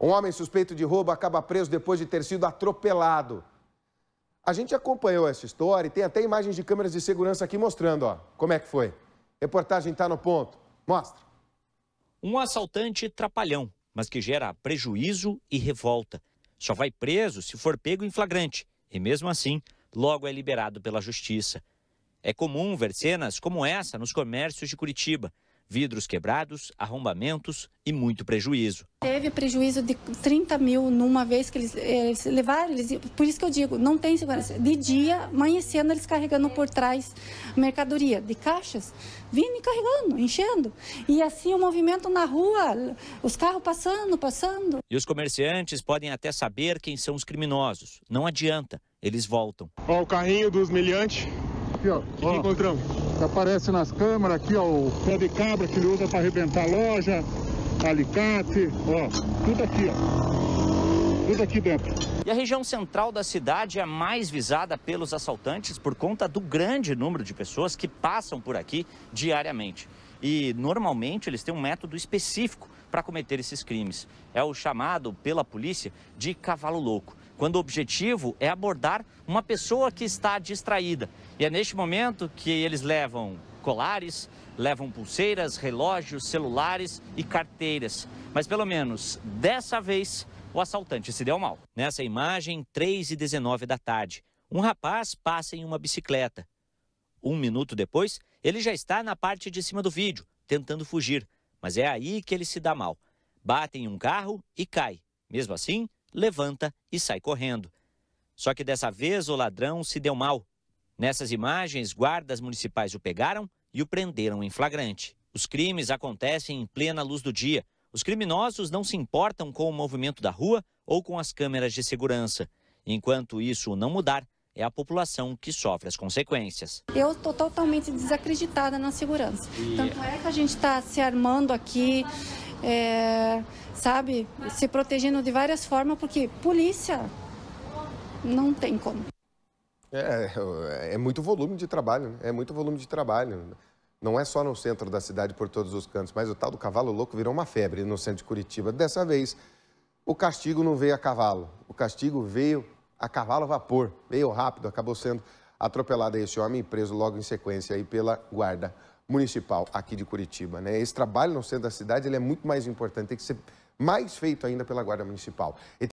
Um homem suspeito de roubo acaba preso depois de ter sido atropelado. A gente acompanhou essa história e tem até imagens de câmeras de segurança aqui mostrando, ó, como é que foi. Reportagem está no ponto. Mostra. Um assaltante trapalhão, mas que gera prejuízo e revolta. Só vai preso se for pego em flagrante e, mesmo assim, logo é liberado pela justiça. É comum ver cenas como essa nos comércios de Curitiba vidros quebrados, arrombamentos e muito prejuízo. Teve prejuízo de 30 mil numa vez que eles, eles levaram, eles, por isso que eu digo, não tem segurança. De dia, amanhecendo, eles carregando por trás mercadoria de caixas, vindo carregando, enchendo. E assim o movimento na rua, os carros passando, passando. E os comerciantes podem até saber quem são os criminosos. Não adianta, eles voltam. Ó, o carrinho dos meliantes. Aqui, ó. O que, ó. que encontramos? Aparece nas câmeras aqui, ó, o pé de cabra que ele usa para arrebentar a loja, alicate, ó, tudo aqui, ó. Tudo aqui dentro. E a região central da cidade é a mais visada pelos assaltantes por conta do grande número de pessoas que passam por aqui diariamente. E normalmente eles têm um método específico para cometer esses crimes. É o chamado pela polícia de cavalo louco quando o objetivo é abordar uma pessoa que está distraída. E é neste momento que eles levam colares, levam pulseiras, relógios, celulares e carteiras. Mas pelo menos dessa vez o assaltante se deu mal. Nessa imagem, 3 e 19 da tarde, um rapaz passa em uma bicicleta. Um minuto depois, ele já está na parte de cima do vídeo, tentando fugir. Mas é aí que ele se dá mal. Bate em um carro e cai. Mesmo assim, levanta e sai correndo. Só que dessa vez o ladrão se deu mal. Nessas imagens, guardas municipais o pegaram e o prenderam em flagrante. Os crimes acontecem em plena luz do dia. Os criminosos não se importam com o movimento da rua ou com as câmeras de segurança. Enquanto isso não mudar, é a população que sofre as consequências. Eu estou totalmente desacreditada na segurança. E... Tanto é que a gente está se armando aqui, é, sabe, se protegendo de várias formas, porque polícia não tem como. É, é, é muito volume de trabalho, né? é muito volume de trabalho. Não é só no centro da cidade, por todos os cantos, mas o tal do cavalo louco virou uma febre no centro de Curitiba. Dessa vez, o castigo não veio a cavalo, o castigo veio a cavalo a vapor, meio rápido, acabou sendo atropelado esse homem preso logo em sequência aí pela guarda municipal aqui de Curitiba. Né? Esse trabalho no centro da cidade ele é muito mais importante, tem que ser mais feito ainda pela guarda municipal.